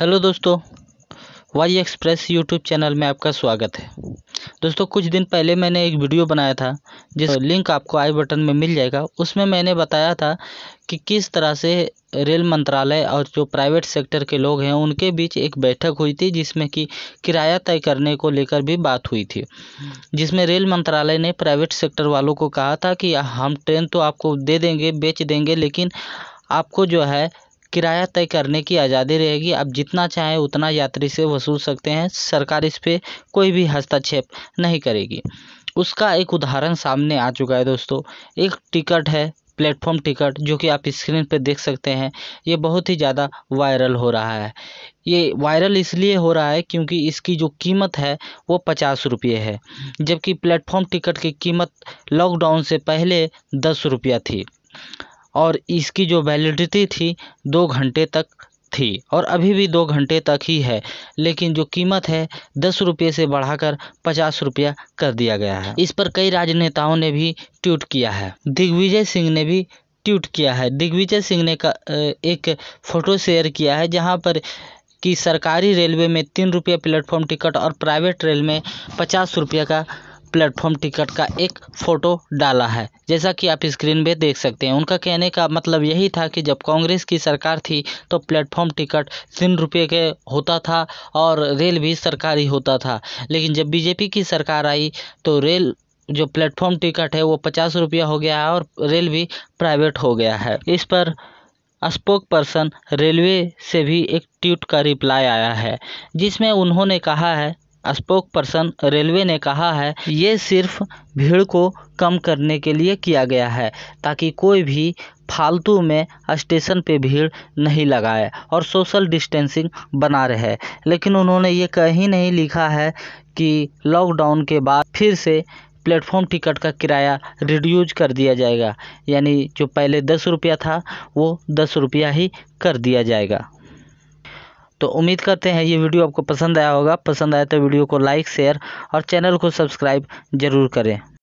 Hello दोस्तों Y express YouTube channel में आपका स्वागत है दोस्तों कुछ दिन पहले मैंने एक वीडियो बनाया था जिस हाँ। लिंक आपको आई बटन में मिल जाएगा उसमें मैंने बताया था कि किस तरह से रेल मंत्रालय और जो प्राइवेट सेक्टर के लोग हैं उनके बीच एक बैठक हुई थी जिसमें कि किराया तय करने को लेकर भी बात हुई थी जिसमें रेल मंत्रालय ने प्राइवेट सेक्टर वालों को कहा था कि हम ट्रेन तो आपको दे देंगे बेच देंगे लेकिन आपको जो है किराया तय करने की आज़ादी रहेगी आप जितना चाहें उतना यात्री से वसूल सकते हैं सरकार इस पर कोई भी हस्तक्षेप नहीं करेगी उसका एक उदाहरण सामने आ चुका है दोस्तों एक टिकट है प्लेटफॉर्म टिकट जो कि आप स्क्रीन पर देख सकते हैं ये बहुत ही ज़्यादा वायरल हो रहा है ये वायरल इसलिए हो रहा है क्योंकि इसकी जो कीमत है वो पचास रुपये है जबकि प्लेटफॉर्म टिकट की कीमत लॉकडाउन से पहले दस रुपया थी और इसकी जो वैलिडिटी थी दो घंटे तक थी और अभी भी दो घंटे तक ही है लेकिन जो कीमत है दस रुपये से बढ़ाकर पचास रुपया कर दिया गया है इस पर कई राजनेताओं ने भी ट्वीट किया है दिग्विजय सिंह ने भी ट्वीट किया है दिग्विजय सिंह ने का एक फ़ोटो शेयर किया है जहाँ पर कि सरकारी रेलवे में तीन रुपये प्लेटफॉर्म टिकट और प्राइवेट रेल में पचास रुपये का प्लेटफॉर्म टिकट का एक फोटो डाला है जैसा कि आप स्क्रीन पे देख सकते हैं उनका कहने का मतलब यही था कि जब कांग्रेस की सरकार थी तो प्लेटफॉर्म टिकट तीन रुपये के होता था और रेल भी सरकारी होता था लेकिन जब बीजेपी की सरकार आई तो रेल जो प्लेटफॉर्म टिकट है वो पचास रुपया हो गया है और रेल भी प्राइवेट हो गया है इस पर स्पोक पर्सन रेलवे से भी एक ट्वीट का रिप्लाई आया है जिसमें उन्होंने कहा है स्पोक पर्सन रेलवे ने कहा है ये सिर्फ भीड़ को कम करने के लिए किया गया है ताकि कोई भी फालतू में स्टेशन पे भीड़ नहीं लगाए और सोशल डिस्टेंसिंग बना रहे लेकिन उन्होंने ये कहीं नहीं लिखा है कि लॉकडाउन के बाद फिर से प्लेटफॉर्म टिकट का किराया रिड्यूज कर दिया जाएगा यानी जो पहले दस रुपया था वो दस रुपया ही कर दिया जाएगा तो उम्मीद करते हैं ये वीडियो आपको पसंद आया होगा पसंद आया तो वीडियो को लाइक शेयर और चैनल को सब्सक्राइब ज़रूर करें